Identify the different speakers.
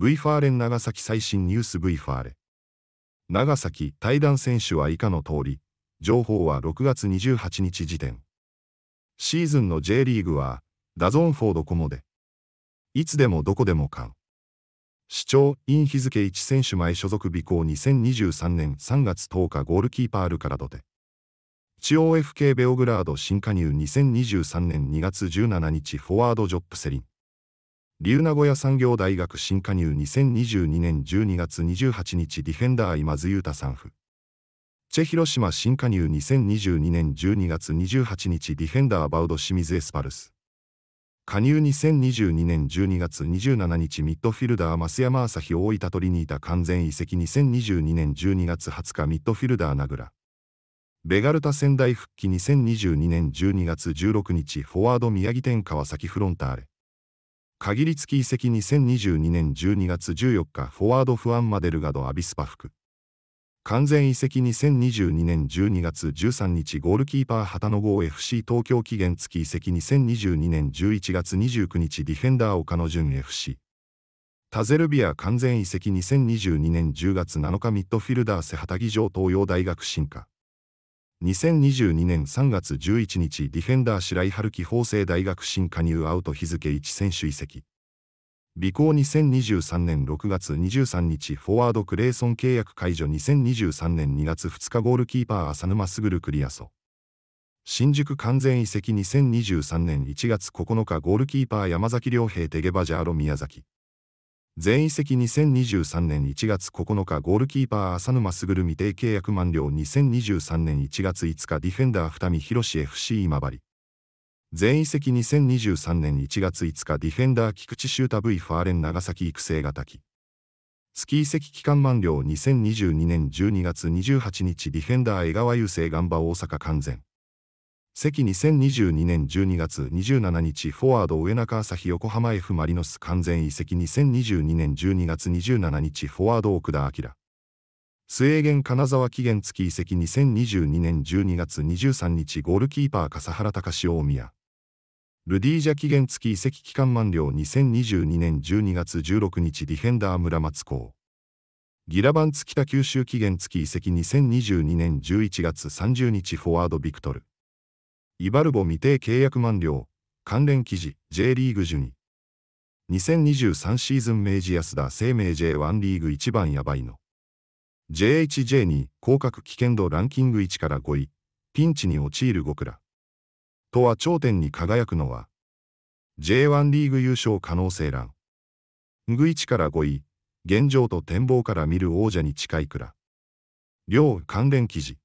Speaker 1: V ファーレン長崎最新ニュース V ファーレ長崎対談選手は以下の通り情報は6月28日時点シーズンの J リーグはダゾーンフォードコモでいつでもどこでも間市長イン日付1選手前所属備考2023年3月10日ゴールキーパールカラドで地方 FK ベオグラード新加入2023年2月17日フォワードジョップセリン龍名古屋産業大学新加入2022年12月28日ディフェンダー今津裕太さん府チェ広島新加入2022年12月28日ディフェンダーバウド清水エスパルス加入2022年12月27日ミッドフィルダー増山朝日大分トリニータ完全移籍2022年12月20日ミッドフィルダー名倉ベガルタ仙台復帰2022年12月16日フォワード宮城天川崎フロンターレ限り付き移籍2022年12月14日フォワードフアン・マデルガド・アビスパ服完全移籍2022年12月13日ゴールキーパー畑野号 FC 東京期限付き移籍2022年11月29日ディフェンダー岡野純 FC タゼルビア完全移籍2022年10月7日ミッドフィルダー瀬畑城東洋大学進化2022年3月11日ディフェンダー白井春樹法政大学新加入アウト日付1選手移籍尾行2023年6月23日フォワードクレーソン契約解除2023年2月2日ゴールキーパー浅沼るクリアソ新宿完全移籍2023年1月9日ゴールキーパー山崎良平テゲバジャーロ宮崎全移籍2023年1月9日ゴールキーパー浅沼る未定契約満了2023年1月5日ディフェンダー二見博 FC 今治全移籍2023年1月5日ディフェンダー菊池修太 V ファーレン長崎育成型機月移籍期間満了2022年12月28日ディフェンダー江川雄星ガンバ大阪完全関2022年12月27日フォワード上中朝日横浜 F マリノス完全移籍2022年12月27日フォワード奥田明スウェーデン金沢期限付き移籍2022年12月23日ゴールキーパー笠原隆大宮ルディージャ期限付き移籍期間満了2022年12月16日ディフェンダー村松港ギラバンツ北九州期限付き移籍2022年11月30日フォワードビクトルイバルボ未定契約満了、関連記事、J リーグジュニ。2023シーズン明治安田生命 J1 リーグ1番やばいの。JHJ に降格危険度ランキング1から5位、ピンチに陥る5くら。とは頂点に輝くのは、J1 リーグ優勝可能性欄。グ1から5位、現状と展望から見る王者に近いくら。両関連記事。